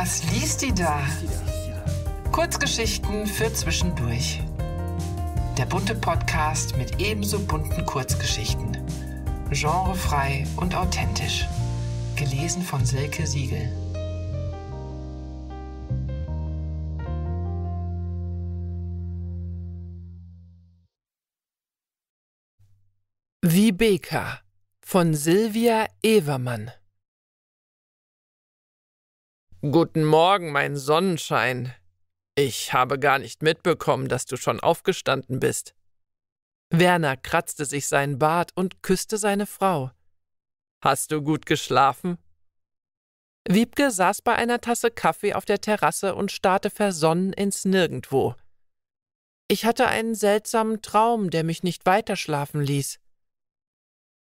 Was liest die da? Kurzgeschichten für zwischendurch. Der bunte Podcast mit ebenso bunten Kurzgeschichten. Genrefrei und authentisch. Gelesen von Silke Siegel. Wie Beka von Silvia Evermann Guten Morgen, mein Sonnenschein. Ich habe gar nicht mitbekommen, dass du schon aufgestanden bist. Werner kratzte sich seinen Bart und küsste seine Frau. Hast du gut geschlafen? Wiebke saß bei einer Tasse Kaffee auf der Terrasse und starrte versonnen ins Nirgendwo. Ich hatte einen seltsamen Traum, der mich nicht weiterschlafen ließ.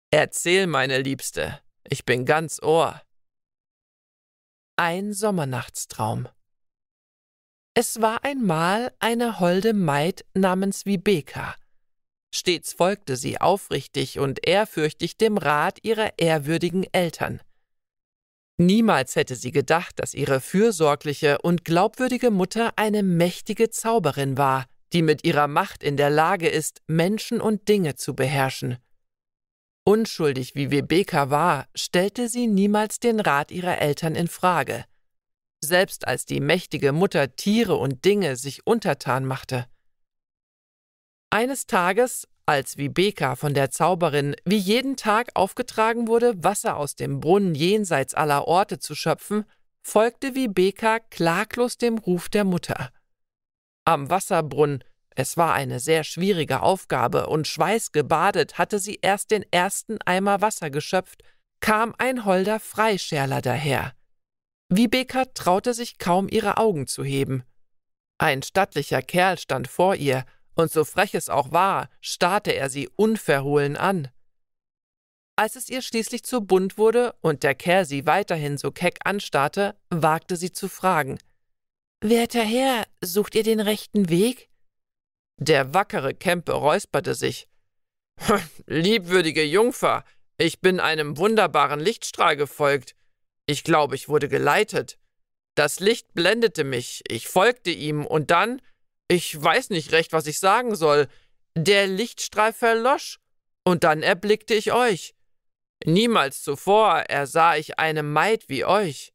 Erzähl, meine Liebste, ich bin ganz Ohr. Ein Sommernachtstraum. Es war einmal eine holde Maid namens Vibeka. Stets folgte sie aufrichtig und ehrfürchtig dem Rat ihrer ehrwürdigen Eltern. Niemals hätte sie gedacht, dass ihre fürsorgliche und glaubwürdige Mutter eine mächtige Zauberin war, die mit ihrer Macht in der Lage ist, Menschen und Dinge zu beherrschen. Unschuldig wie Webeka war, stellte sie niemals den Rat ihrer Eltern in Frage, selbst als die mächtige Mutter Tiere und Dinge sich untertan machte. Eines Tages, als Vibeka von der Zauberin wie jeden Tag aufgetragen wurde, Wasser aus dem Brunnen jenseits aller Orte zu schöpfen, folgte Vibeka klaglos dem Ruf der Mutter. Am Wasserbrunnen es war eine sehr schwierige Aufgabe, und schweißgebadet hatte sie erst den ersten Eimer Wasser geschöpft, kam ein holder Freischärler daher. Wiebeka traute sich kaum, ihre Augen zu heben. Ein stattlicher Kerl stand vor ihr, und so frech es auch war, starrte er sie unverhohlen an. Als es ihr schließlich zu bunt wurde und der Kerl sie weiterhin so keck anstarrte, wagte sie zu fragen: Werter Herr, sucht ihr den rechten Weg? Der wackere Kempe räusperte sich. Hm, liebwürdige Jungfer, ich bin einem wunderbaren Lichtstrahl gefolgt. Ich glaube, ich wurde geleitet. Das Licht blendete mich, ich folgte ihm, und dann, ich weiß nicht recht, was ich sagen soll, der Lichtstrahl verlosch, und dann erblickte ich euch. Niemals zuvor ersah ich eine Maid wie euch.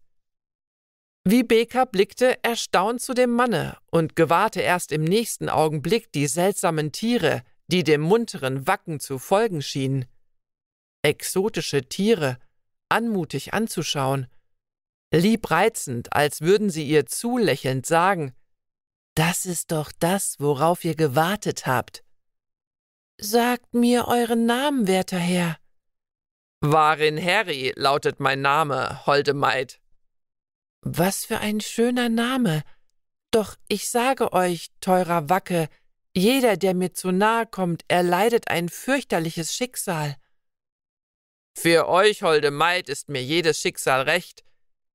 Wie Vibeka blickte erstaunt zu dem Manne und gewahrte erst im nächsten Augenblick die seltsamen Tiere, die dem munteren Wacken zu folgen schienen. Exotische Tiere, anmutig anzuschauen, liebreizend, als würden sie ihr zulächelnd sagen, das ist doch das, worauf ihr gewartet habt. Sagt mir euren Namen, werter Herr. Warin Harry lautet mein Name, holde Maid. Was für ein schöner Name. Doch ich sage euch, teurer Wacke, jeder, der mir zu nahe kommt, erleidet ein fürchterliches Schicksal. Für euch, holde Maid, ist mir jedes Schicksal recht.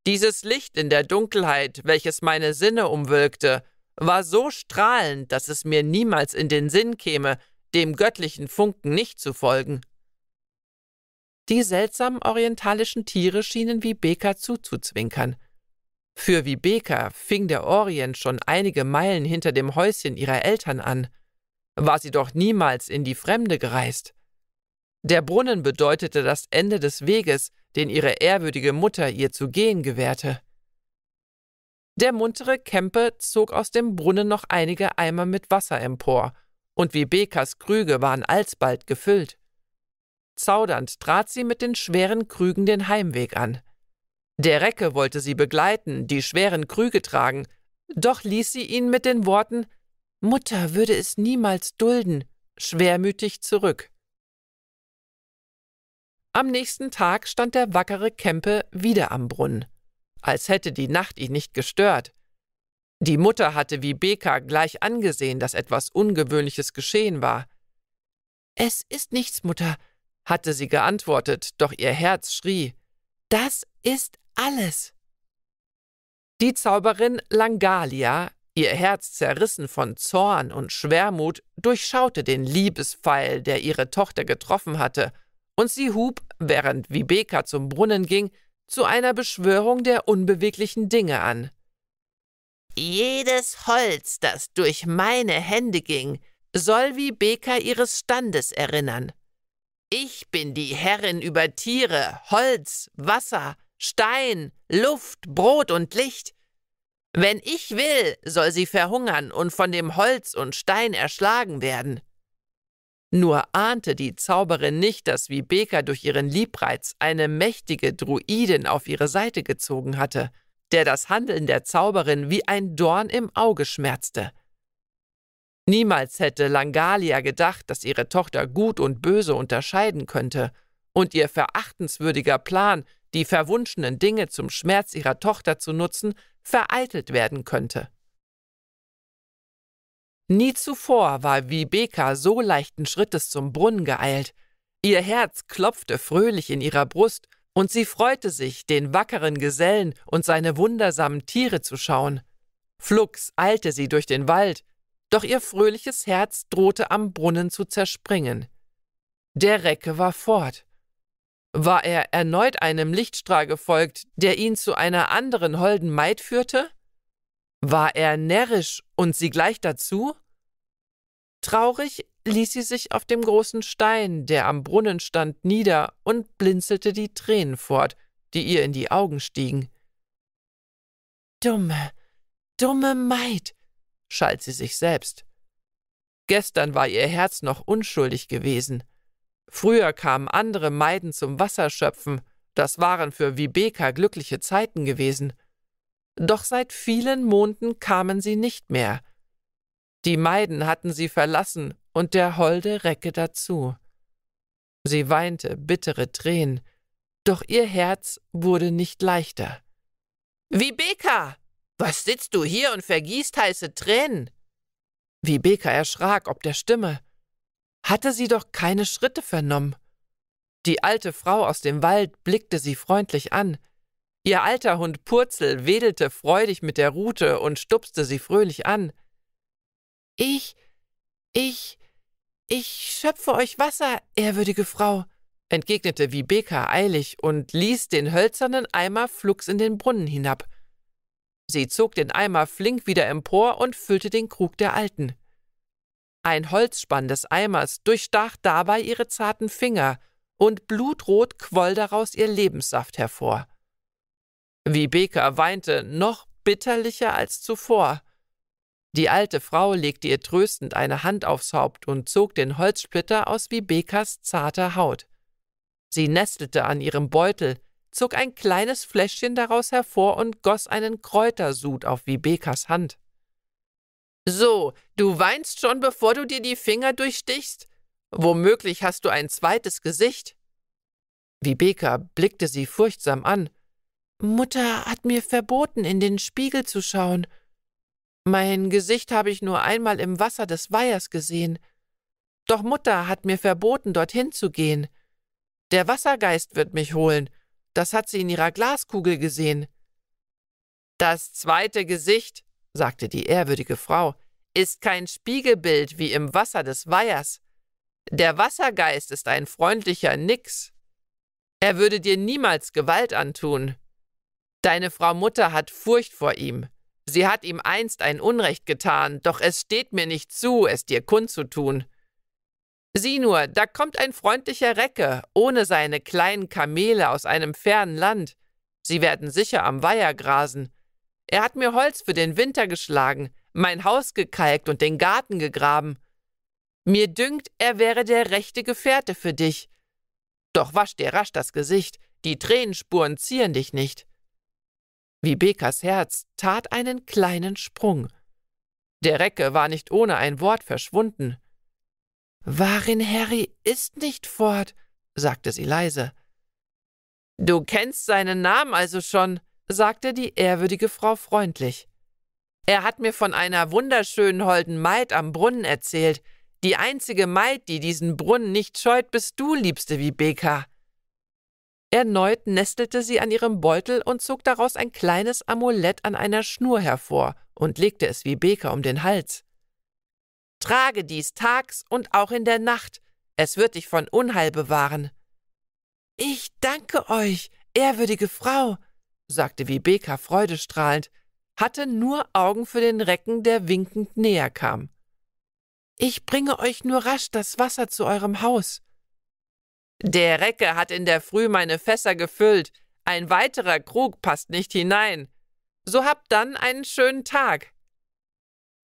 Dieses Licht in der Dunkelheit, welches meine Sinne umwölkte, war so strahlend, dass es mir niemals in den Sinn käme, dem göttlichen Funken nicht zu folgen. Die seltsamen orientalischen Tiere schienen wie Beka zuzuzwinkern – für Vibeka fing der Orient schon einige Meilen hinter dem Häuschen ihrer Eltern an, war sie doch niemals in die Fremde gereist. Der Brunnen bedeutete das Ende des Weges, den ihre ehrwürdige Mutter ihr zu gehen gewährte. Der muntere Kempe zog aus dem Brunnen noch einige Eimer mit Wasser empor, und wie Krüge waren alsbald gefüllt. Zaudernd trat sie mit den schweren Krügen den Heimweg an. Der Recke wollte sie begleiten, die schweren Krüge tragen, doch ließ sie ihn mit den Worten Mutter würde es niemals dulden, schwermütig zurück. Am nächsten Tag stand der wackere Kempe wieder am Brunnen, als hätte die Nacht ihn nicht gestört. Die Mutter hatte wie Beka gleich angesehen, dass etwas Ungewöhnliches geschehen war. Es ist nichts, Mutter, hatte sie geantwortet, doch ihr Herz schrie. Das ist alles. Die Zauberin Langalia, ihr Herz zerrissen von Zorn und Schwermut, durchschaute den Liebespfeil, der ihre Tochter getroffen hatte, und sie hub, während Vibeka zum Brunnen ging, zu einer Beschwörung der unbeweglichen Dinge an. Jedes Holz, das durch meine Hände ging, soll Vibeka ihres Standes erinnern. Ich bin die Herrin über Tiere, Holz, Wasser, Stein, Luft, Brot und Licht. Wenn ich will, soll sie verhungern und von dem Holz und Stein erschlagen werden. Nur ahnte die Zauberin nicht, dass Vibeka durch ihren Liebreiz eine mächtige Druidin auf ihre Seite gezogen hatte, der das Handeln der Zauberin wie ein Dorn im Auge schmerzte. Niemals hätte Langalia gedacht, dass ihre Tochter Gut und Böse unterscheiden könnte, und ihr verachtenswürdiger Plan, die verwunschenen Dinge zum Schmerz ihrer Tochter zu nutzen, vereitelt werden könnte. Nie zuvor war Vibeka so leichten Schrittes zum Brunnen geeilt. Ihr Herz klopfte fröhlich in ihrer Brust, und sie freute sich, den wackeren Gesellen und seine wundersamen Tiere zu schauen. Flugs eilte sie durch den Wald, doch ihr fröhliches Herz drohte am Brunnen zu zerspringen. Der Recke war fort. War er erneut einem Lichtstrahl gefolgt, der ihn zu einer anderen holden Maid führte? War er närrisch und sie gleich dazu? Traurig ließ sie sich auf dem großen Stein, der am Brunnen stand, nieder und blinzelte die Tränen fort, die ihr in die Augen stiegen. Dumme, dumme Maid, schalt sie sich selbst. Gestern war ihr Herz noch unschuldig gewesen. Früher kamen andere Maiden zum Wasserschöpfen, das waren für Vibeka glückliche Zeiten gewesen. Doch seit vielen Monden kamen sie nicht mehr. Die Maiden hatten sie verlassen und der holde Recke dazu. Sie weinte bittere Tränen, doch ihr Herz wurde nicht leichter. Vibeka, was sitzt du hier und vergießt heiße Tränen? Vibeka erschrak ob der Stimme hatte sie doch keine Schritte vernommen. Die alte Frau aus dem Wald blickte sie freundlich an. Ihr alter Hund Purzel wedelte freudig mit der Rute und stupste sie fröhlich an. Ich, ich, ich schöpfe euch Wasser, ehrwürdige Frau, entgegnete Vibeka eilig und ließ den hölzernen Eimer flugs in den Brunnen hinab. Sie zog den Eimer flink wieder empor und füllte den Krug der Alten. Ein Holzspann des Eimers durchstach dabei ihre zarten Finger, und blutrot quoll daraus ihr Lebenssaft hervor. Vibeka weinte noch bitterlicher als zuvor. Die alte Frau legte ihr tröstend eine Hand aufs Haupt und zog den Holzsplitter aus Wiebekas zarter Haut. Sie nestelte an ihrem Beutel, zog ein kleines Fläschchen daraus hervor und goss einen Kräutersud auf Wiebekas Hand. So, du weinst schon, bevor du dir die Finger durchstichst? Womöglich hast du ein zweites Gesicht. Vibeka blickte sie furchtsam an. Mutter hat mir verboten, in den Spiegel zu schauen. Mein Gesicht habe ich nur einmal im Wasser des Weihers gesehen. Doch Mutter hat mir verboten, dorthin zu gehen. Der Wassergeist wird mich holen. Das hat sie in ihrer Glaskugel gesehen. Das zweite Gesicht, sagte die ehrwürdige Frau, ist kein Spiegelbild wie im Wasser des Weihers. Der Wassergeist ist ein freundlicher Nix. Er würde dir niemals Gewalt antun. Deine Frau Mutter hat Furcht vor ihm. Sie hat ihm einst ein Unrecht getan, doch es steht mir nicht zu, es dir kundzutun. Sieh nur, da kommt ein freundlicher Recke, ohne seine kleinen Kamele aus einem fernen Land. Sie werden sicher am Weiher grasen. Er hat mir Holz für den Winter geschlagen, mein Haus gekalkt und den Garten gegraben. Mir dünkt, er wäre der rechte Gefährte für dich. Doch wasch dir rasch das Gesicht, die Tränenspuren zieren dich nicht. Wie Bekas Herz tat einen kleinen Sprung. Der Recke war nicht ohne ein Wort verschwunden. Warin Harry ist nicht fort, sagte sie leise. Du kennst seinen Namen also schon, sagte die ehrwürdige Frau freundlich. Er hat mir von einer wunderschönen holden Maid am Brunnen erzählt. Die einzige Maid, die diesen Brunnen nicht scheut, bist du, liebste Vibeka. Erneut nestelte sie an ihrem Beutel und zog daraus ein kleines Amulett an einer Schnur hervor und legte es Vibeka um den Hals. Trage dies tags und auch in der Nacht. Es wird dich von Unheil bewahren. Ich danke euch, ehrwürdige Frau, sagte Vibeka freudestrahlend, hatte nur Augen für den Recken, der winkend näher kam. Ich bringe euch nur rasch das Wasser zu eurem Haus. Der Recke hat in der Früh meine Fässer gefüllt. Ein weiterer Krug passt nicht hinein. So habt dann einen schönen Tag.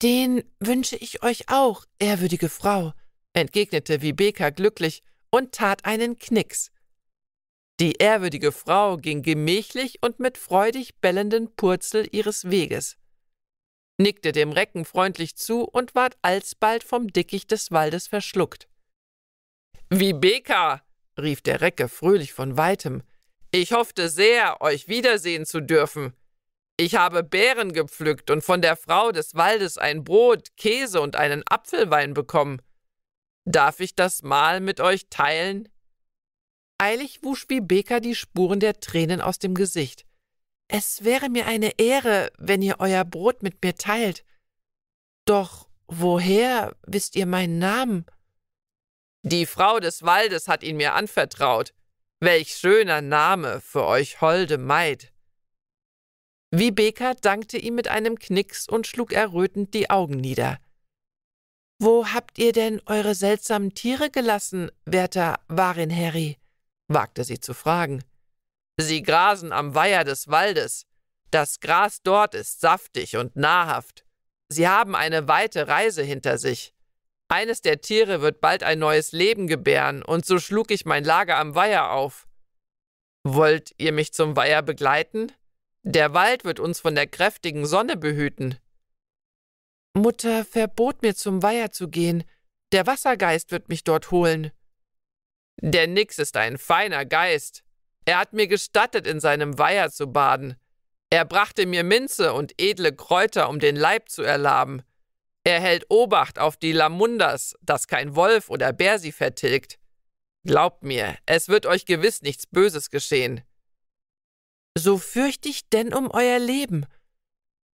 Den wünsche ich euch auch, ehrwürdige Frau, entgegnete Vibeka glücklich und tat einen Knicks. Die ehrwürdige Frau ging gemächlich und mit freudig bellenden Purzel ihres Weges, nickte dem Recken freundlich zu und ward alsbald vom Dickicht des Waldes verschluckt. Wie Beka! rief der Recke fröhlich von weitem. Ich hoffte sehr, euch wiedersehen zu dürfen. Ich habe Beeren gepflückt und von der Frau des Waldes ein Brot, Käse und einen Apfelwein bekommen. Darf ich das Mahl mit euch teilen? Eilig wusch Bibeka die Spuren der Tränen aus dem Gesicht. Es wäre mir eine Ehre, wenn ihr euer Brot mit mir teilt. Doch woher wisst ihr meinen Namen? Die Frau des Waldes hat ihn mir anvertraut. Welch schöner Name für euch holde Maid. Vibeka dankte ihm mit einem Knicks und schlug errötend die Augen nieder. Wo habt ihr denn eure seltsamen Tiere gelassen, werter Warin Harry? wagte sie zu fragen. Sie grasen am Weiher des Waldes. Das Gras dort ist saftig und nahrhaft. Sie haben eine weite Reise hinter sich. Eines der Tiere wird bald ein neues Leben gebären, und so schlug ich mein Lager am Weiher auf. Wollt ihr mich zum Weiher begleiten? Der Wald wird uns von der kräftigen Sonne behüten. Mutter verbot mir, zum Weiher zu gehen. Der Wassergeist wird mich dort holen. Der Nix ist ein feiner Geist. Er hat mir gestattet, in seinem Weiher zu baden. Er brachte mir Minze und edle Kräuter, um den Leib zu erlaben. Er hält Obacht auf die Lamundas, dass kein Wolf oder Bär sie vertilgt. Glaubt mir, es wird euch gewiss nichts Böses geschehen. So fürcht ich denn um euer Leben.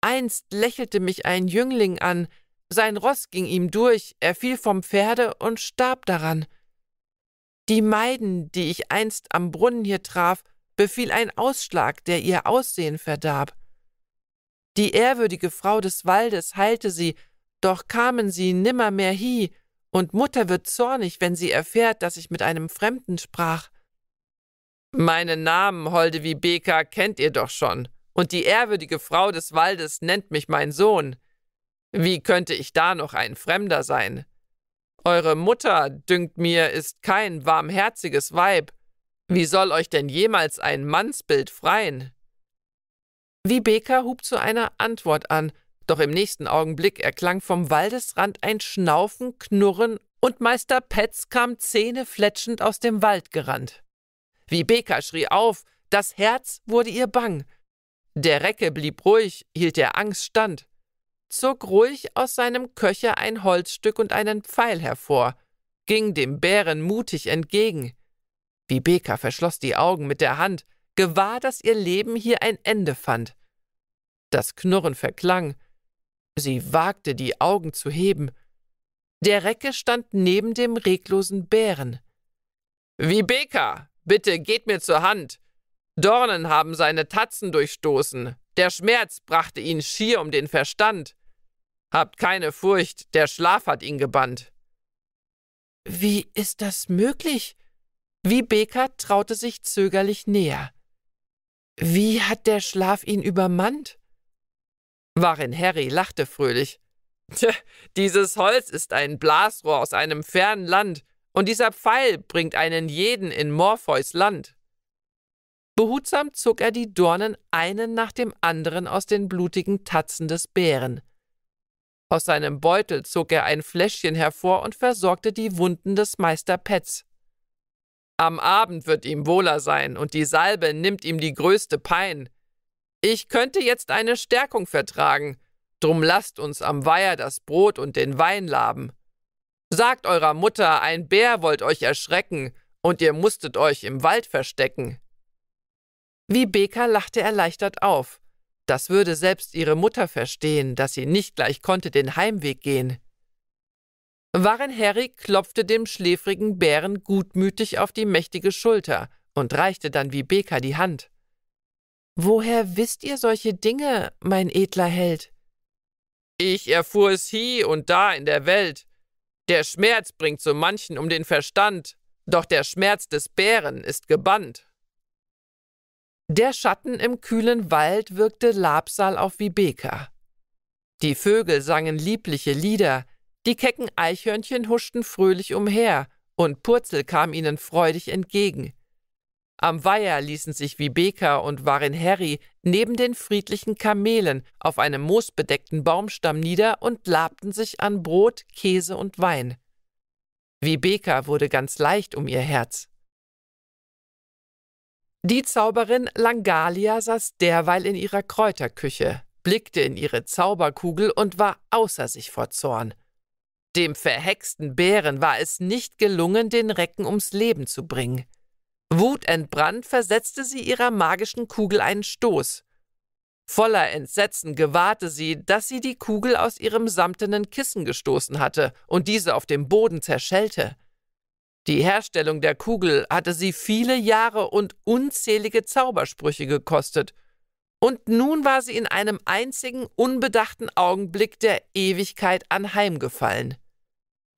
Einst lächelte mich ein Jüngling an, sein Ross ging ihm durch, er fiel vom Pferde und starb daran. Die Maiden, die ich einst am Brunnen hier traf, befiel ein Ausschlag, der ihr Aussehen verdarb. Die ehrwürdige Frau des Waldes heilte sie, doch kamen sie nimmermehr hie, und Mutter wird zornig, wenn sie erfährt, dass ich mit einem Fremden sprach. Meinen Namen, holde Beka, kennt ihr doch schon, und die ehrwürdige Frau des Waldes nennt mich mein Sohn. Wie könnte ich da noch ein Fremder sein? Eure Mutter, dünkt mir, ist kein warmherziges Weib. Wie soll euch denn jemals ein Mannsbild freien? Wiebeka hub zu einer Antwort an, doch im nächsten Augenblick erklang vom Waldesrand ein Schnaufen, Knurren und Meister Petz kam zähnefletschend aus dem Wald gerannt. Wiebeka schrie auf, das Herz wurde ihr bang. Der Recke blieb ruhig, hielt der Angst stand zog ruhig aus seinem Köcher ein Holzstück und einen Pfeil hervor, ging dem Bären mutig entgegen. Bibeka verschloss die Augen mit der Hand, gewahr, dass ihr Leben hier ein Ende fand. Das Knurren verklang. Sie wagte, die Augen zu heben. Der Recke stand neben dem reglosen Bären. Vibeka, bitte geht mir zur Hand. Dornen haben seine Tatzen durchstoßen. Der Schmerz brachte ihn schier um den Verstand. Habt keine Furcht, der Schlaf hat ihn gebannt. Wie ist das möglich? Wie Becker traute sich zögerlich näher. Wie hat der Schlaf ihn übermannt? Warin Harry lachte fröhlich. Tja, dieses Holz ist ein Blasrohr aus einem fernen Land, und dieser Pfeil bringt einen jeden in Morpheus Land. Behutsam zog er die Dornen einen nach dem anderen aus den blutigen Tatzen des Bären. Aus seinem Beutel zog er ein Fläschchen hervor und versorgte die Wunden des Meister Petz. Am Abend wird ihm wohler sein, und die Salbe nimmt ihm die größte Pein. Ich könnte jetzt eine Stärkung vertragen, drum lasst uns am Weiher das Brot und den Wein laben. Sagt eurer Mutter, ein Bär wollt euch erschrecken, und ihr musstet euch im Wald verstecken. Vibeka lachte erleichtert auf. Das würde selbst ihre Mutter verstehen, dass sie nicht gleich konnte den Heimweg gehen. Warenherri klopfte dem schläfrigen Bären gutmütig auf die mächtige Schulter und reichte dann Vibeka die Hand. Woher wisst ihr solche Dinge, mein edler Held? Ich erfuhr es hie und da in der Welt. Der Schmerz bringt so manchen um den Verstand, doch der Schmerz des Bären ist gebannt. Der Schatten im kühlen Wald wirkte Labsal auf wie Die Vögel sangen liebliche Lieder, die kecken Eichhörnchen huschten fröhlich umher, und Purzel kam ihnen freudig entgegen. Am Weiher ließen sich Vibeka und Warin Harry neben den friedlichen Kamelen auf einem moosbedeckten Baumstamm nieder und labten sich an Brot, Käse und Wein. Vibeka wurde ganz leicht um ihr Herz. Die Zauberin Langalia saß derweil in ihrer Kräuterküche, blickte in ihre Zauberkugel und war außer sich vor Zorn. Dem verhexten Bären war es nicht gelungen, den Recken ums Leben zu bringen. Wutentbrannt versetzte sie ihrer magischen Kugel einen Stoß. Voller Entsetzen gewahrte sie, dass sie die Kugel aus ihrem samtenen Kissen gestoßen hatte und diese auf dem Boden zerschellte. Die Herstellung der Kugel hatte sie viele Jahre und unzählige Zaubersprüche gekostet, und nun war sie in einem einzigen unbedachten Augenblick der Ewigkeit anheimgefallen.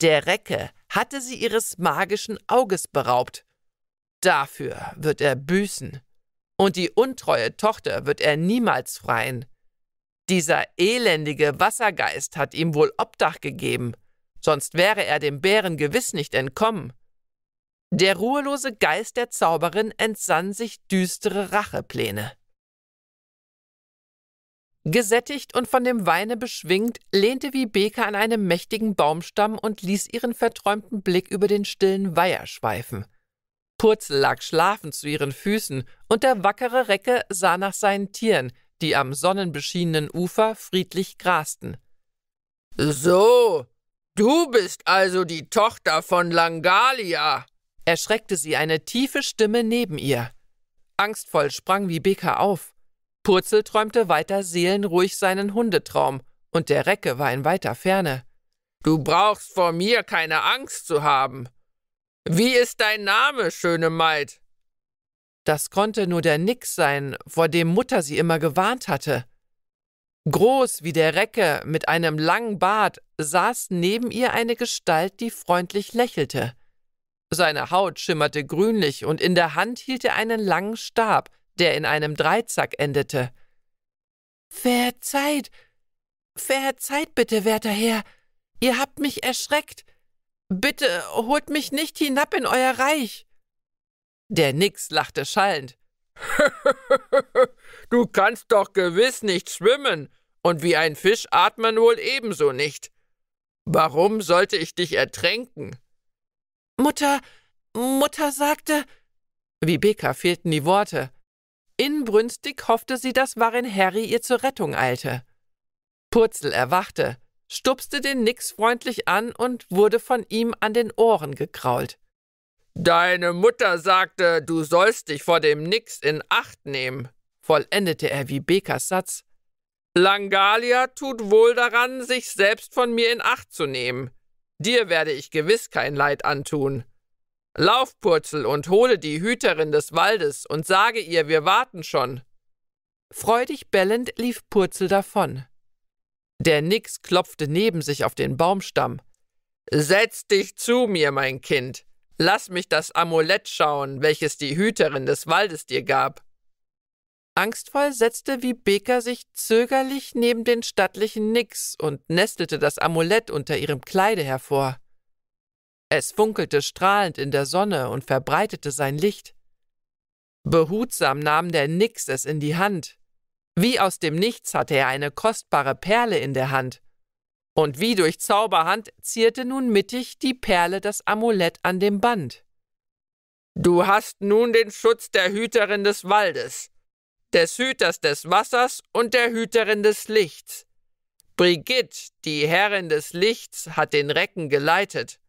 Der Recke hatte sie ihres magischen Auges beraubt. Dafür wird er büßen, und die untreue Tochter wird er niemals freien. Dieser elendige Wassergeist hat ihm wohl Obdach gegeben, sonst wäre er dem Bären gewiss nicht entkommen. Der ruhelose Geist der Zauberin entsann sich düstere Rachepläne. Gesättigt und von dem Weine beschwingt, lehnte Vibeke an einem mächtigen Baumstamm und ließ ihren verträumten Blick über den stillen Weiher schweifen. Purzel lag schlafend zu ihren Füßen, und der wackere Recke sah nach seinen Tieren, die am sonnenbeschienenen Ufer friedlich grasten. So, du bist also die Tochter von Langalia, erschreckte sie eine tiefe Stimme neben ihr. Angstvoll sprang Wiebeka auf. Purzel träumte weiter seelenruhig seinen Hundetraum, und der Recke war in weiter Ferne. Du brauchst vor mir keine Angst zu haben. Wie ist dein Name, schöne Maid? Das konnte nur der Nix sein, vor dem Mutter sie immer gewarnt hatte. Groß wie der Recke mit einem langen Bart saß neben ihr eine Gestalt, die freundlich lächelte. Seine Haut schimmerte grünlich und in der Hand hielt er einen langen Stab, der in einem Dreizack endete. Verzeiht, verzeiht bitte, werter Herr, ihr habt mich erschreckt. Bitte holt mich nicht hinab in euer Reich. Der Nix lachte schallend. du kannst doch gewiss nicht schwimmen, und wie ein Fisch atmen wohl ebenso nicht. Warum sollte ich dich ertränken? Mutter, Mutter sagte. Wie Beka fehlten die Worte. Inbrünstig hoffte sie, dass Warin Harry ihr zur Rettung eilte. Purzel erwachte, stupste den Nix freundlich an und wurde von ihm an den Ohren gekrault. Deine Mutter sagte, du sollst dich vor dem Nix in Acht nehmen, vollendete er wie Bekas Satz. Langalia tut wohl daran, sich selbst von mir in Acht zu nehmen dir werde ich gewiss kein Leid antun. Lauf, Purzel, und hole die Hüterin des Waldes und sage ihr, wir warten schon. Freudig bellend lief Purzel davon. Der Nix klopfte neben sich auf den Baumstamm. Setz dich zu mir, mein Kind. Lass mich das Amulett schauen, welches die Hüterin des Waldes dir gab. Angstvoll setzte Vibeka sich zögerlich neben den stattlichen Nix und nestelte das Amulett unter ihrem Kleide hervor. Es funkelte strahlend in der Sonne und verbreitete sein Licht. Behutsam nahm der Nix es in die Hand. Wie aus dem Nichts hatte er eine kostbare Perle in der Hand. Und wie durch Zauberhand zierte nun mittig die Perle das Amulett an dem Band. Du hast nun den Schutz der Hüterin des Waldes des Hüters des Wassers und der Hüterin des Lichts. Brigitte, die Herrin des Lichts, hat den Recken geleitet.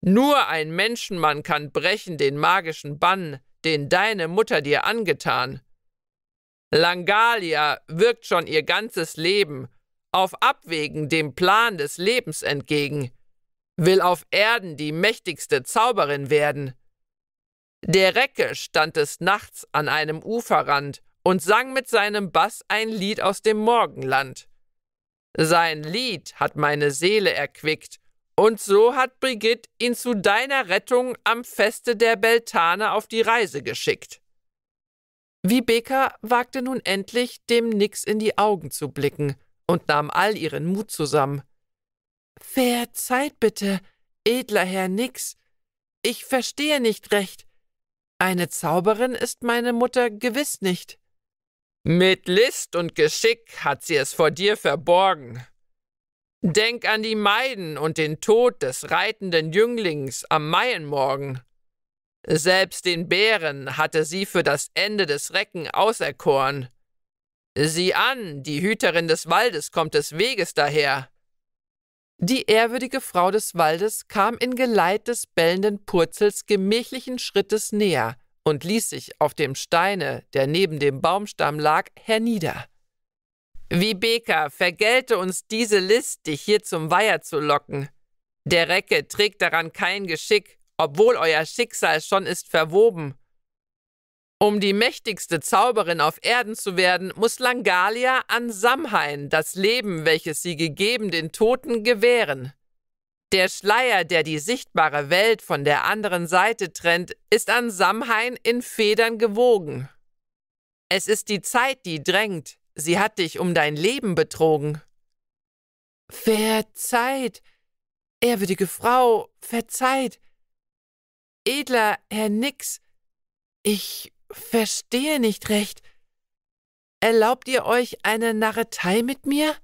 Nur ein Menschenmann kann brechen den magischen Bann, den deine Mutter dir angetan. Langalia wirkt schon ihr ganzes Leben, auf Abwägen dem Plan des Lebens entgegen, will auf Erden die mächtigste Zauberin werden. Der Recke stand des Nachts an einem Uferrand und sang mit seinem Bass ein Lied aus dem Morgenland. Sein Lied hat meine Seele erquickt, und so hat Brigitte ihn zu deiner Rettung am Feste der Beltane auf die Reise geschickt. Wiebeka wagte nun endlich, dem Nix in die Augen zu blicken und nahm all ihren Mut zusammen. Verzeiht bitte, edler Herr Nix, ich verstehe nicht recht. Eine Zauberin ist meine Mutter gewiss nicht. Mit List und Geschick hat sie es vor dir verborgen. Denk an die Maiden und den Tod des reitenden Jünglings am Maienmorgen. Selbst den Bären hatte sie für das Ende des Recken auserkoren. Sieh an, die Hüterin des Waldes kommt des Weges daher. Die ehrwürdige Frau des Waldes kam in Geleit des bellenden Purzels gemächlichen Schrittes näher, und ließ sich auf dem Steine, der neben dem Baumstamm lag, hernieder. Wie Beker, vergelte uns diese List, dich hier zum Weiher zu locken. Der Recke trägt daran kein Geschick, obwohl euer Schicksal schon ist verwoben. Um die mächtigste Zauberin auf Erden zu werden, muss Langalia an Samhain das Leben, welches sie gegeben, den Toten gewähren. Der Schleier, der die sichtbare Welt von der anderen Seite trennt, ist an Samhain in Federn gewogen. Es ist die Zeit, die drängt, sie hat dich um dein Leben betrogen. Verzeiht, ehrwürdige Frau, verzeiht. Edler Herr Nix, ich verstehe nicht recht. Erlaubt ihr euch eine Narretei mit mir?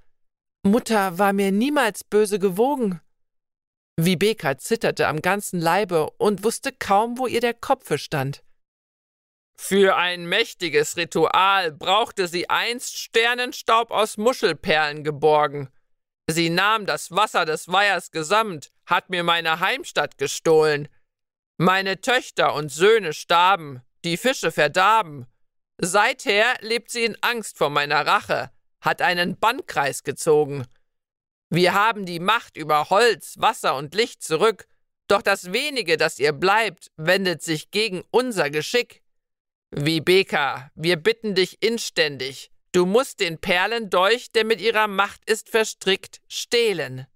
Mutter war mir niemals böse gewogen. Vibeka zitterte am ganzen Leibe und wusste kaum, wo ihr der Kopf stand. Für ein mächtiges Ritual brauchte sie einst Sternenstaub aus Muschelperlen geborgen. Sie nahm das Wasser des Weihers gesamt, hat mir meine Heimstatt gestohlen. Meine Töchter und Söhne starben, die Fische verdarben. Seither lebt sie in Angst vor meiner Rache, hat einen Bannkreis gezogen. Wir haben die Macht über Holz, Wasser und Licht zurück, doch das wenige, das ihr bleibt, wendet sich gegen unser Geschick. Wie Beka, wir bitten dich inständig, du musst den Perlendolch, der mit ihrer Macht ist verstrickt, stehlen.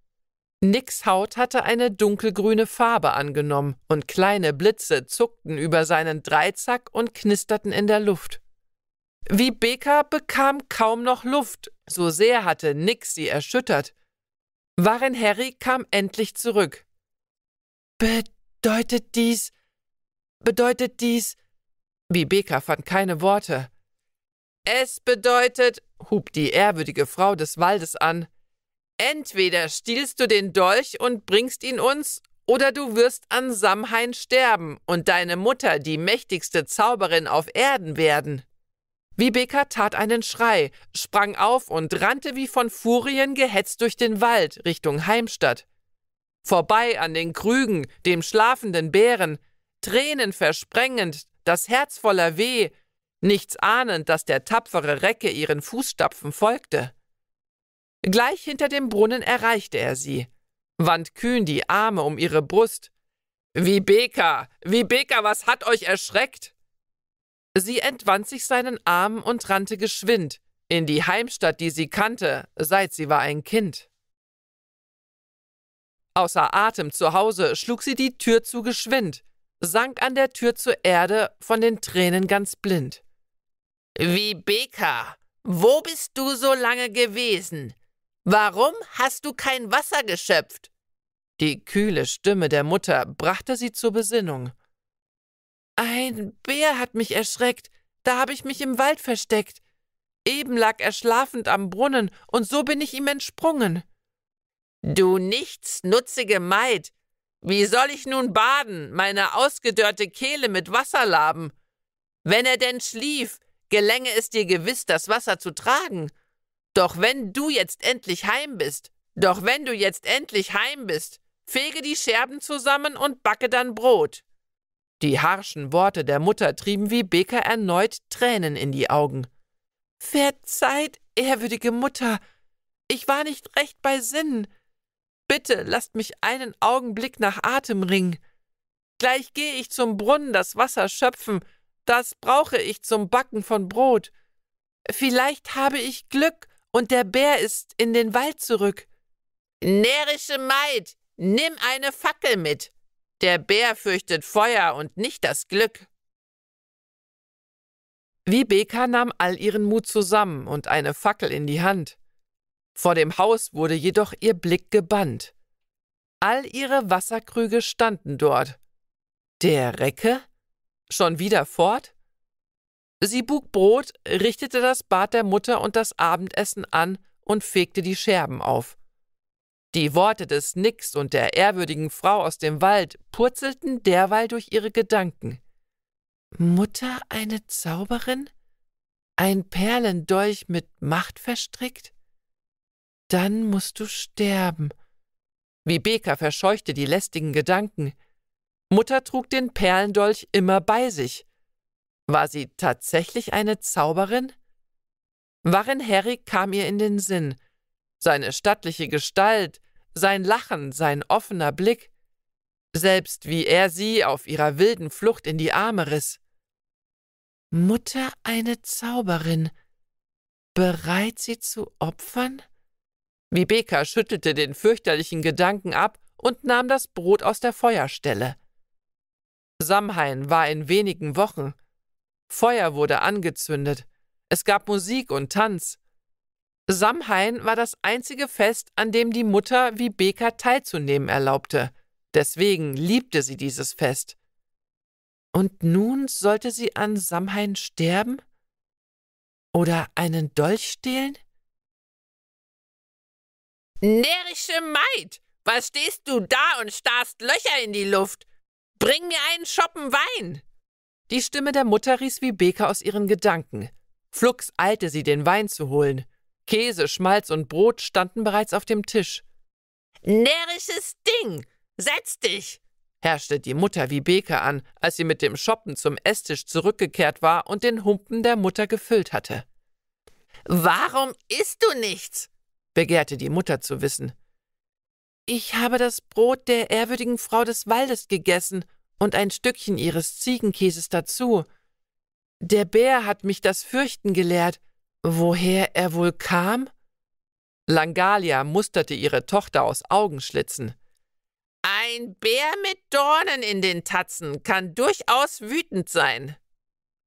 Nicks Haut hatte eine dunkelgrüne Farbe angenommen und kleine Blitze zuckten über seinen Dreizack und knisterten in der Luft. Wie Beka bekam kaum noch Luft, so sehr hatte Nick sie erschüttert, Warren Harry kam endlich zurück. Bedeutet dies. Bedeutet dies. Bibeka fand keine Worte. Es bedeutet, hub die ehrwürdige Frau des Waldes an, entweder stiehlst du den Dolch und bringst ihn uns, oder du wirst an Samhain sterben und deine Mutter die mächtigste Zauberin auf Erden werden. Wiebeka tat einen Schrei, sprang auf und rannte wie von Furien gehetzt durch den Wald Richtung Heimstadt. Vorbei an den Krügen, dem schlafenden Bären, Tränen versprengend, das Herz voller Weh, nichts ahnend, dass der tapfere Recke ihren Fußstapfen folgte. Gleich hinter dem Brunnen erreichte er sie, wand kühn die Arme um ihre Brust. Wiebeka, Wiebeka, was hat euch erschreckt? Sie entwand sich seinen Arm und rannte geschwind in die Heimstadt, die sie kannte, seit sie war ein Kind. Außer Atem zu Hause schlug sie die Tür zu geschwind, sank an der Tür zur Erde, von den Tränen ganz blind. Wie Beka, wo bist du so lange gewesen? Warum hast du kein Wasser geschöpft? Die kühle Stimme der Mutter brachte sie zur Besinnung. Ein Bär hat mich erschreckt. Da habe ich mich im Wald versteckt. Eben lag er schlafend am Brunnen, und so bin ich ihm entsprungen. Du nichtsnutzige Maid! Wie soll ich nun baden, meine ausgedörrte Kehle mit Wasser laben? Wenn er denn schlief, gelänge es dir gewiss, das Wasser zu tragen. Doch wenn du jetzt endlich heim bist, doch wenn du jetzt endlich heim bist, fege die Scherben zusammen und backe dann Brot. Die harschen Worte der Mutter trieben wie Becker erneut Tränen in die Augen. Verzeiht, ehrwürdige Mutter, ich war nicht recht bei Sinnen. Bitte lasst mich einen Augenblick nach Atem ringen. Gleich gehe ich zum Brunnen das Wasser schöpfen, das brauche ich zum Backen von Brot. Vielleicht habe ich Glück und der Bär ist in den Wald zurück. Närrische Maid, nimm eine Fackel mit, der Bär fürchtet Feuer und nicht das Glück. Vibeka nahm all ihren Mut zusammen und eine Fackel in die Hand. Vor dem Haus wurde jedoch ihr Blick gebannt. All ihre Wasserkrüge standen dort. Der Recke? Schon wieder fort? Sie bug Brot, richtete das Bad der Mutter und das Abendessen an und fegte die Scherben auf. Die Worte des Nix und der ehrwürdigen Frau aus dem Wald purzelten derweil durch ihre Gedanken. Mutter eine Zauberin? Ein Perlendolch mit Macht verstrickt? Dann musst du sterben. Vibeka verscheuchte die lästigen Gedanken. Mutter trug den Perlendolch immer bei sich. War sie tatsächlich eine Zauberin? Warren Herrick kam ihr in den Sinn. Seine stattliche Gestalt, sein Lachen, sein offener Blick, selbst wie er sie auf ihrer wilden Flucht in die Arme riss. Mutter eine Zauberin, bereit sie zu opfern? Vibeka schüttelte den fürchterlichen Gedanken ab und nahm das Brot aus der Feuerstelle. Samhain war in wenigen Wochen. Feuer wurde angezündet. Es gab Musik und Tanz. Samhain war das einzige Fest, an dem die Mutter wie Beka teilzunehmen erlaubte. Deswegen liebte sie dieses Fest. Und nun sollte sie an Samhain sterben? Oder einen Dolch stehlen? Närrische Maid, was stehst du da und starrst Löcher in die Luft? Bring mir einen Schoppen Wein! Die Stimme der Mutter riß Vibeka aus ihren Gedanken. Flugs eilte sie, den Wein zu holen. Käse, Schmalz und Brot standen bereits auf dem Tisch. Närrisches Ding! Setz dich! herrschte die Mutter Vibeke an, als sie mit dem Schoppen zum Esstisch zurückgekehrt war und den Humpen der Mutter gefüllt hatte. Warum isst du nichts? begehrte die Mutter zu wissen. Ich habe das Brot der ehrwürdigen Frau des Waldes gegessen und ein Stückchen ihres Ziegenkäses dazu. Der Bär hat mich das Fürchten gelehrt, Woher er wohl kam? Langalia musterte ihre Tochter aus Augenschlitzen. Ein Bär mit Dornen in den Tatzen kann durchaus wütend sein.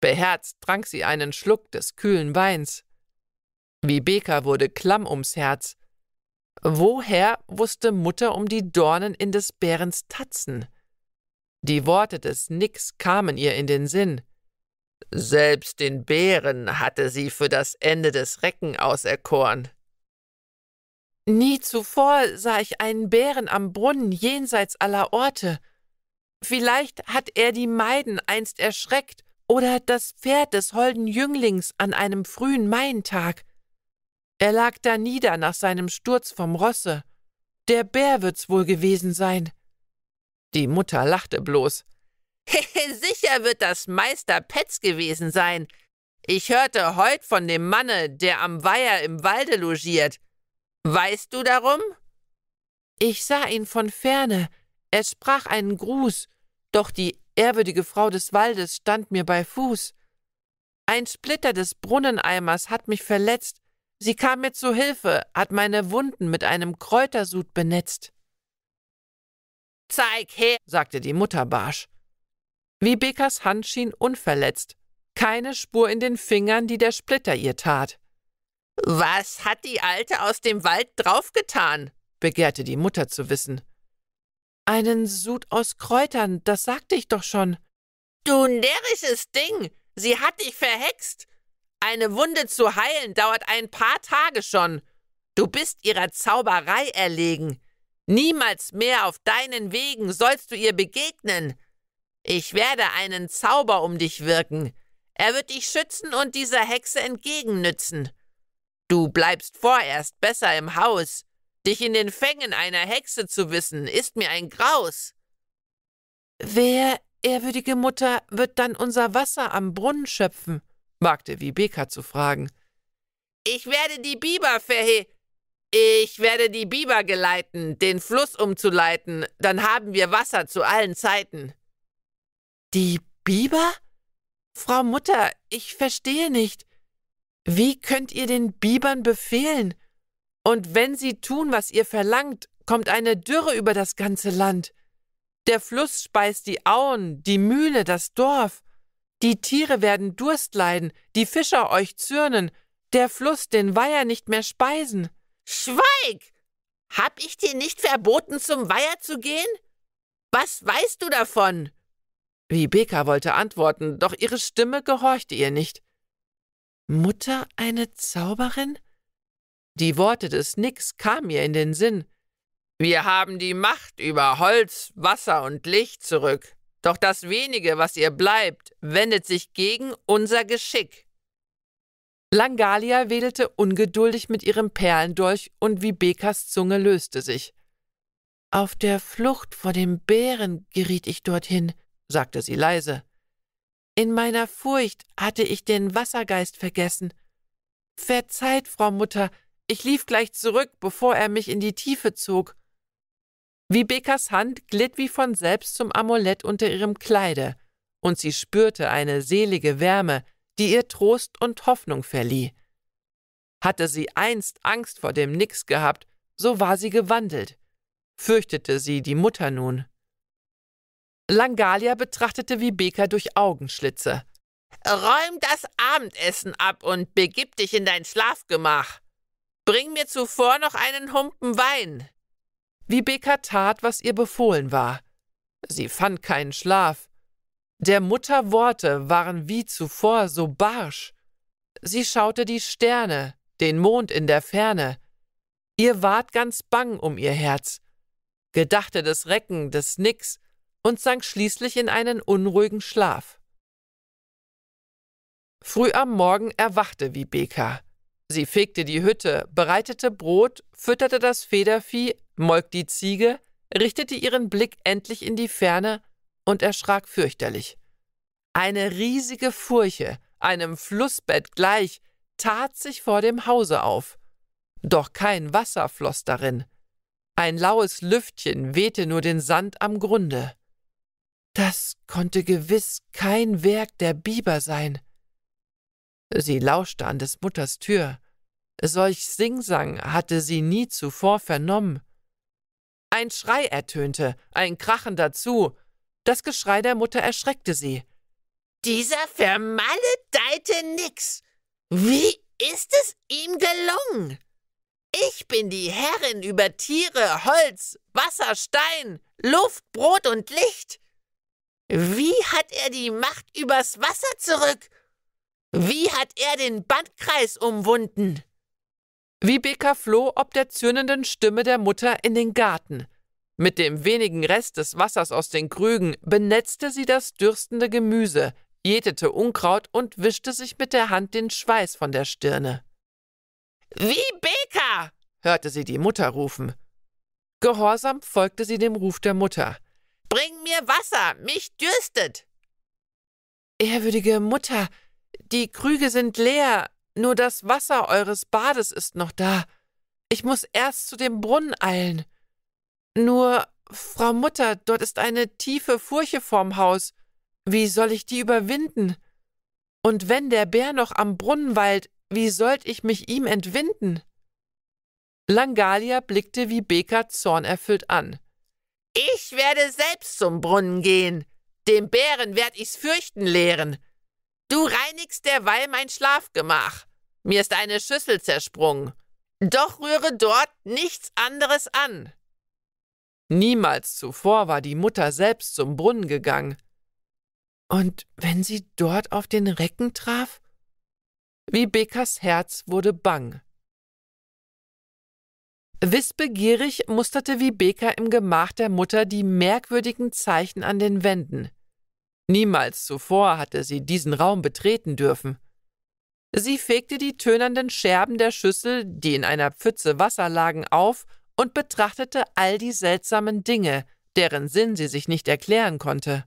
Beherzt trank sie einen Schluck des kühlen Weins. Vibeka wurde klamm ums Herz. Woher wusste Mutter um die Dornen in des Bärens Tatzen? Die Worte des Nix kamen ihr in den Sinn. Selbst den Bären hatte sie für das Ende des Recken auserkoren. Nie zuvor sah ich einen Bären am Brunnen jenseits aller Orte. Vielleicht hat er die Maiden einst erschreckt oder das Pferd des holden Jünglings an einem frühen Maientag. Er lag da nieder nach seinem Sturz vom Rosse. Der Bär wird's wohl gewesen sein. Die Mutter lachte bloß. Sicher wird das Meister Petz gewesen sein. Ich hörte heut von dem Manne, der am Weiher im Walde logiert. Weißt du darum? Ich sah ihn von ferne. Er sprach einen Gruß, doch die ehrwürdige Frau des Waldes stand mir bei Fuß. Ein Splitter des Brunneneimers hat mich verletzt. Sie kam mir zu Hilfe, hat meine Wunden mit einem Kräutersud benetzt. Zeig her, sagte die Mutter barsch wie Bekas Hand schien unverletzt, keine Spur in den Fingern, die der Splitter ihr tat. Was hat die Alte aus dem Wald draufgetan? begehrte die Mutter zu wissen. Einen Sud aus Kräutern, das sagte ich doch schon. Du närrisches Ding! Sie hat dich verhext! Eine Wunde zu heilen dauert ein paar Tage schon. Du bist ihrer Zauberei erlegen. Niemals mehr auf deinen Wegen sollst du ihr begegnen. Ich werde einen Zauber um dich wirken. Er wird dich schützen und dieser Hexe entgegennützen. Du bleibst vorerst besser im Haus. Dich in den Fängen einer Hexe zu wissen, ist mir ein Graus. Wer, ehrwürdige Mutter, wird dann unser Wasser am Brunnen schöpfen? wagte Vibeka zu fragen. Ich werde die Biber verhe. Ich werde die Biber geleiten, den Fluss umzuleiten, dann haben wir Wasser zu allen Zeiten. Die Biber? Frau Mutter, ich verstehe nicht. Wie könnt ihr den Bibern befehlen? Und wenn sie tun, was ihr verlangt, kommt eine Dürre über das ganze Land. Der Fluss speist die Auen, die Mühle, das Dorf. Die Tiere werden Durst leiden, die Fischer euch zürnen, der Fluss den Weiher nicht mehr speisen. Schweig! Hab ich dir nicht verboten, zum Weiher zu gehen? Was weißt du davon? Vibeka wollte antworten, doch ihre Stimme gehorchte ihr nicht. Mutter eine Zauberin? Die Worte des Nix kamen ihr in den Sinn. Wir haben die Macht über Holz, Wasser und Licht zurück, doch das wenige, was ihr bleibt, wendet sich gegen unser Geschick. Langalia wedelte ungeduldig mit ihrem Perlendolch und Vibekas Zunge löste sich. Auf der Flucht vor dem Bären geriet ich dorthin, sagte sie leise. In meiner Furcht hatte ich den Wassergeist vergessen. Verzeiht, Frau Mutter, ich lief gleich zurück, bevor er mich in die Tiefe zog. Wie Bekas Hand glitt wie von selbst zum Amulett unter ihrem Kleide, und sie spürte eine selige Wärme, die ihr Trost und Hoffnung verlieh. Hatte sie einst Angst vor dem Nix gehabt, so war sie gewandelt. Fürchtete sie die Mutter nun. Langalia betrachtete Vibeka durch Augenschlitze. Räum das Abendessen ab und begib dich in dein Schlafgemach. Bring mir zuvor noch einen Humpen Wein. Vibeka tat, was ihr befohlen war. Sie fand keinen Schlaf. Der Mutter Worte waren wie zuvor so barsch. Sie schaute die Sterne, den Mond in der Ferne. Ihr ward ganz bang um ihr Herz. Gedachte des Recken, des Nix, und sank schließlich in einen unruhigen Schlaf. Früh am Morgen erwachte Vibeka. Sie fegte die Hütte, bereitete Brot, fütterte das Federvieh, molk die Ziege, richtete ihren Blick endlich in die Ferne und erschrak fürchterlich. Eine riesige Furche, einem Flussbett gleich, tat sich vor dem Hause auf. Doch kein Wasser floss darin. Ein laues Lüftchen wehte nur den Sand am Grunde. Das konnte gewiss kein Werk der Biber sein. Sie lauschte an des Mutters Tür. Solch Singsang hatte sie nie zuvor vernommen. Ein Schrei ertönte, ein Krachen dazu. Das Geschrei der Mutter erschreckte sie. Dieser vermaledeite Nix! Wie ist es ihm gelungen? Ich bin die Herrin über Tiere, Holz, Wasser, Stein, Luft, Brot und Licht. Wie hat er die Macht übers Wasser zurück? Wie hat er den Bandkreis umwunden? Wie Beka floh ob der zürnenden Stimme der Mutter in den Garten. Mit dem wenigen Rest des Wassers aus den Krügen benetzte sie das dürstende Gemüse, jätete Unkraut und wischte sich mit der Hand den Schweiß von der Stirne. Wie Beka! hörte sie die Mutter rufen. Gehorsam folgte sie dem Ruf der Mutter. Bring mir Wasser, mich dürstet. Ehrwürdige Mutter, die Krüge sind leer, nur das Wasser eures Bades ist noch da. Ich muss erst zu dem Brunnen eilen. Nur, Frau Mutter, dort ist eine tiefe Furche vorm Haus. Wie soll ich die überwinden? Und wenn der Bär noch am Brunnen weilt, wie sollt ich mich ihm entwinden? Langalia blickte wie Beka zornerfüllt an. Ich werde selbst zum Brunnen gehen. Dem Bären werd ich's fürchten lehren. Du reinigst derweil mein Schlafgemach. Mir ist eine Schüssel zersprungen. Doch rühre dort nichts anderes an. Niemals zuvor war die Mutter selbst zum Brunnen gegangen. Und wenn sie dort auf den Recken traf? Wie Bekas Herz wurde bang. Wissbegierig musterte Vibeka im Gemach der Mutter die merkwürdigen Zeichen an den Wänden. Niemals zuvor hatte sie diesen Raum betreten dürfen. Sie fegte die tönernden Scherben der Schüssel, die in einer Pfütze Wasser lagen, auf und betrachtete all die seltsamen Dinge, deren Sinn sie sich nicht erklären konnte.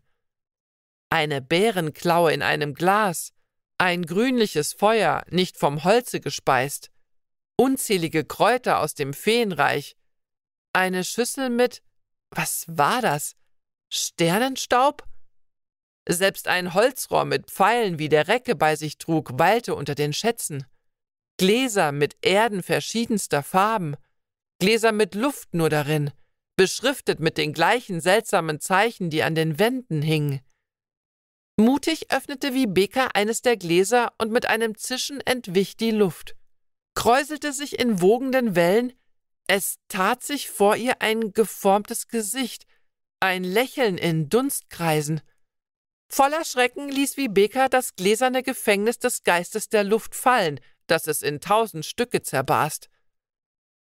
Eine Bärenklaue in einem Glas, ein grünliches Feuer, nicht vom Holze gespeist, unzählige Kräuter aus dem Feenreich, eine Schüssel mit was war das? Sternenstaub? Selbst ein Holzrohr mit Pfeilen, wie der Recke bei sich trug, weilte unter den Schätzen. Gläser mit Erden verschiedenster Farben, Gläser mit Luft nur darin, beschriftet mit den gleichen seltsamen Zeichen, die an den Wänden hingen. Mutig öffnete Vibeka eines der Gläser und mit einem Zischen entwich die Luft kräuselte sich in wogenden Wellen, es tat sich vor ihr ein geformtes Gesicht, ein Lächeln in Dunstkreisen. Voller Schrecken ließ Vibeka das gläserne Gefängnis des Geistes der Luft fallen, das es in tausend Stücke zerbarst.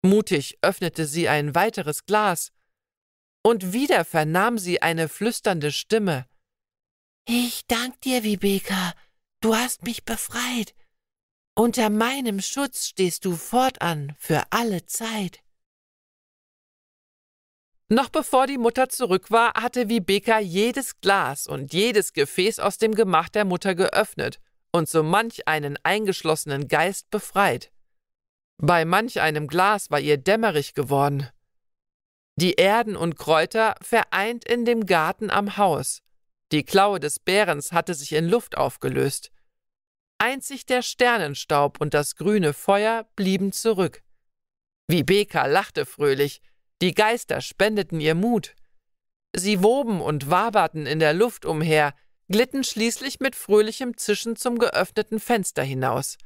Mutig öffnete sie ein weiteres Glas, und wieder vernahm sie eine flüsternde Stimme. Ich dank dir, Vibeka, du hast mich befreit. Unter meinem Schutz stehst du fortan für alle Zeit. Noch bevor die Mutter zurück war, hatte Vibeka jedes Glas und jedes Gefäß aus dem Gemach der Mutter geöffnet und so manch einen eingeschlossenen Geist befreit. Bei manch einem Glas war ihr dämmerig geworden. Die Erden und Kräuter vereint in dem Garten am Haus. Die Klaue des Bärens hatte sich in Luft aufgelöst. Einzig der Sternenstaub und das grüne Feuer blieben zurück. Vibeka lachte fröhlich, die Geister spendeten ihr Mut. Sie woben und waberten in der Luft umher, glitten schließlich mit fröhlichem Zischen zum geöffneten Fenster hinaus.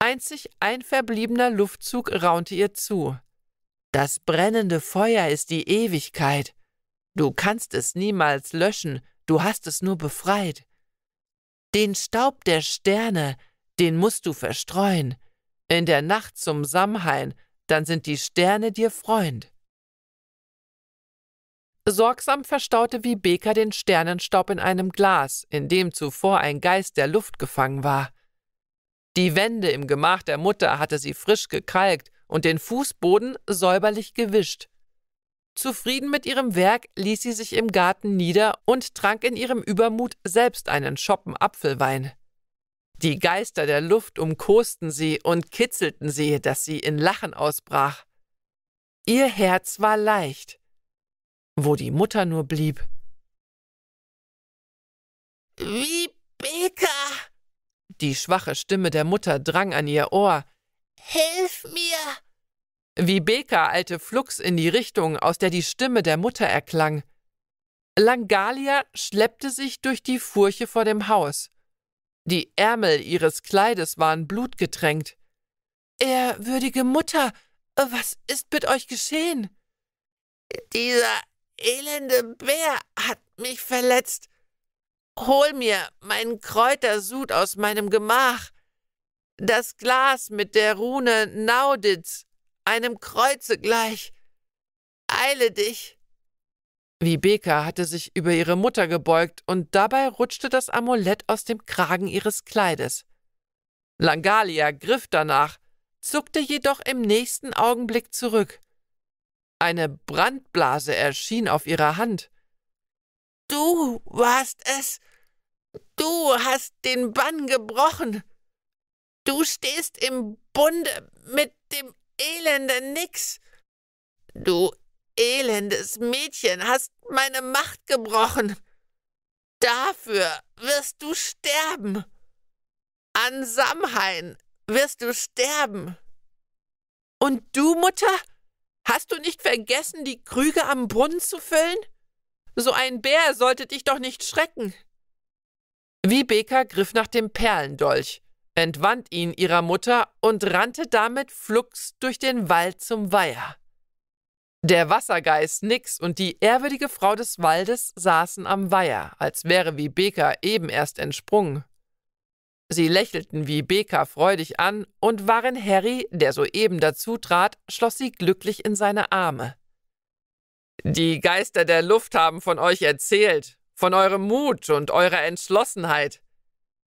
Einzig ein verbliebener Luftzug raunte ihr zu. Das brennende Feuer ist die Ewigkeit. Du kannst es niemals löschen, du hast es nur befreit. Den Staub der Sterne, den musst du verstreuen. In der Nacht zum Samhain, dann sind die Sterne dir Freund. Sorgsam verstaute Vibeka den Sternenstaub in einem Glas, in dem zuvor ein Geist der Luft gefangen war. Die Wände im Gemach der Mutter hatte sie frisch gekalkt und den Fußboden säuberlich gewischt. Zufrieden mit ihrem Werk ließ sie sich im Garten nieder und trank in ihrem Übermut selbst einen Schoppen Apfelwein. Die Geister der Luft umkosten sie und kitzelten sie, dass sie in Lachen ausbrach. Ihr Herz war leicht. Wo die Mutter nur blieb. Wie Bäcker! Die schwache Stimme der Mutter drang an ihr Ohr. Hilf mir! Wie Beka eilte Flux in die Richtung, aus der die Stimme der Mutter erklang. Langalia schleppte sich durch die Furche vor dem Haus. Die Ärmel ihres Kleides waren blutgetränkt. Ehrwürdige Mutter, was ist mit euch geschehen? Dieser elende Bär hat mich verletzt. Hol mir meinen Kräutersud aus meinem Gemach. Das Glas mit der Rune Nauditz einem Kreuze gleich. Eile dich! Vibeka hatte sich über ihre Mutter gebeugt und dabei rutschte das Amulett aus dem Kragen ihres Kleides. Langalia griff danach, zuckte jedoch im nächsten Augenblick zurück. Eine Brandblase erschien auf ihrer Hand. Du warst es! Du hast den Bann gebrochen! Du stehst im Bunde mit dem elende Nix! Du elendes Mädchen hast meine Macht gebrochen! Dafür wirst du sterben! An Samhain wirst du sterben! Und du, Mutter? Hast du nicht vergessen, die Krüge am Brunnen zu füllen? So ein Bär sollte dich doch nicht schrecken. Wiebeka griff nach dem Perlendolch, entwand ihn ihrer Mutter und rannte damit flugs durch den Wald zum Weiher. Der Wassergeist Nix und die ehrwürdige Frau des Waldes saßen am Weiher, als wäre wie Vibeka eben erst entsprungen. Sie lächelten wie Vibeka freudig an und waren Harry, der soeben dazutrat, schloss sie glücklich in seine Arme. Die Geister der Luft haben von euch erzählt, von eurem Mut und eurer Entschlossenheit.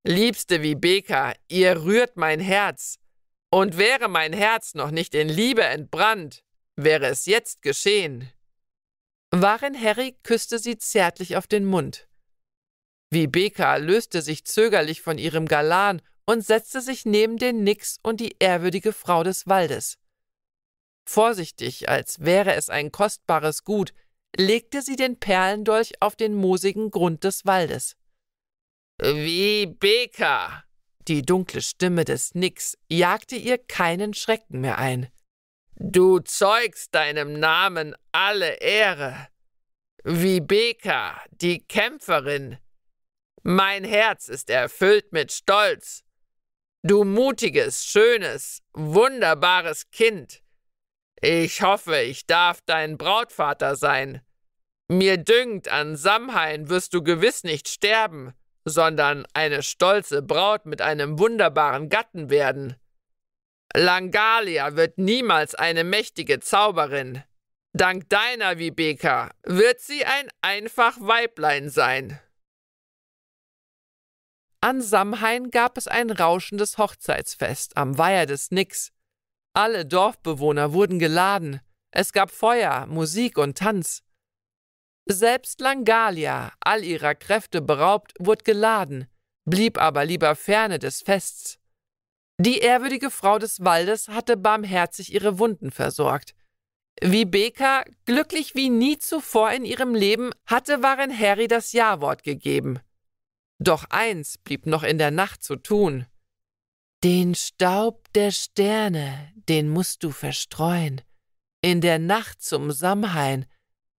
Liebste Vibeka, ihr rührt mein Herz. Und wäre mein Herz noch nicht in Liebe entbrannt, wäre es jetzt geschehen. Waren Harry küsste sie zärtlich auf den Mund. Vibeka löste sich zögerlich von ihrem Galan und setzte sich neben den Nix und die ehrwürdige Frau des Waldes. Vorsichtig, als wäre es ein kostbares Gut, legte sie den Perlendolch auf den moosigen Grund des Waldes. Wie Beka! Die dunkle Stimme des Nix jagte ihr keinen Schrecken mehr ein. Du zeugst deinem Namen alle Ehre. Wie Beka, die Kämpferin. Mein Herz ist erfüllt mit Stolz. Du mutiges, schönes, wunderbares Kind. Ich hoffe, ich darf dein Brautvater sein. Mir dünkt, an Samhain wirst du gewiss nicht sterben sondern eine stolze Braut mit einem wunderbaren Gatten werden. Langalia wird niemals eine mächtige Zauberin. Dank deiner Vibeka wird sie ein einfach Weiblein sein. An Samhain gab es ein rauschendes Hochzeitsfest am Weiher des Nix. Alle Dorfbewohner wurden geladen. Es gab Feuer, Musik und Tanz. Selbst Langalia, all ihrer Kräfte beraubt, wurde geladen, blieb aber lieber ferne des Fests. Die ehrwürdige Frau des Waldes hatte barmherzig ihre Wunden versorgt. Wie Beka, glücklich wie nie zuvor in ihrem Leben, hatte Waren Harry das Ja-Wort gegeben. Doch eins blieb noch in der Nacht zu tun. Den Staub der Sterne, den musst du verstreuen. In der Nacht zum Samhain,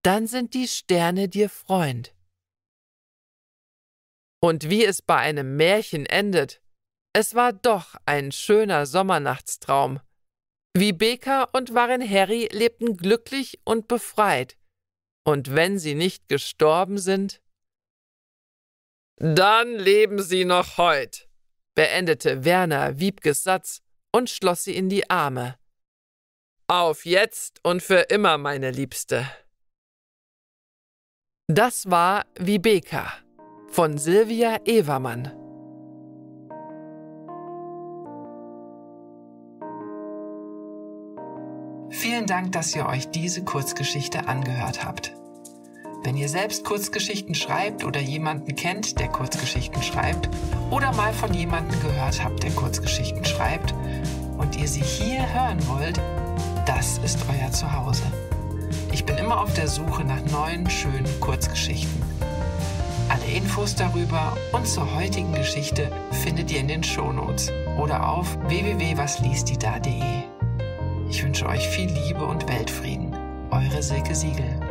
dann sind die Sterne dir Freund. Und wie es bei einem Märchen endet, es war doch ein schöner Sommernachtstraum. Wie Beka und Warenheri lebten glücklich und befreit, und wenn sie nicht gestorben sind, dann leben sie noch heut, beendete Werner Wiebkes Satz und schloss sie in die Arme. Auf jetzt und für immer, meine Liebste. Das war Vibeka von Silvia Evermann. Vielen Dank, dass ihr euch diese Kurzgeschichte angehört habt. Wenn ihr selbst Kurzgeschichten schreibt oder jemanden kennt, der Kurzgeschichten schreibt, oder mal von jemandem gehört habt, der Kurzgeschichten schreibt, und ihr sie hier hören wollt, das ist euer Zuhause. Ich bin immer auf der Suche nach neuen, schönen Kurzgeschichten. Alle Infos darüber und zur heutigen Geschichte findet ihr in den Shownotes oder auf www.wasliestida.de. Ich wünsche euch viel Liebe und Weltfrieden. Eure Silke Siegel.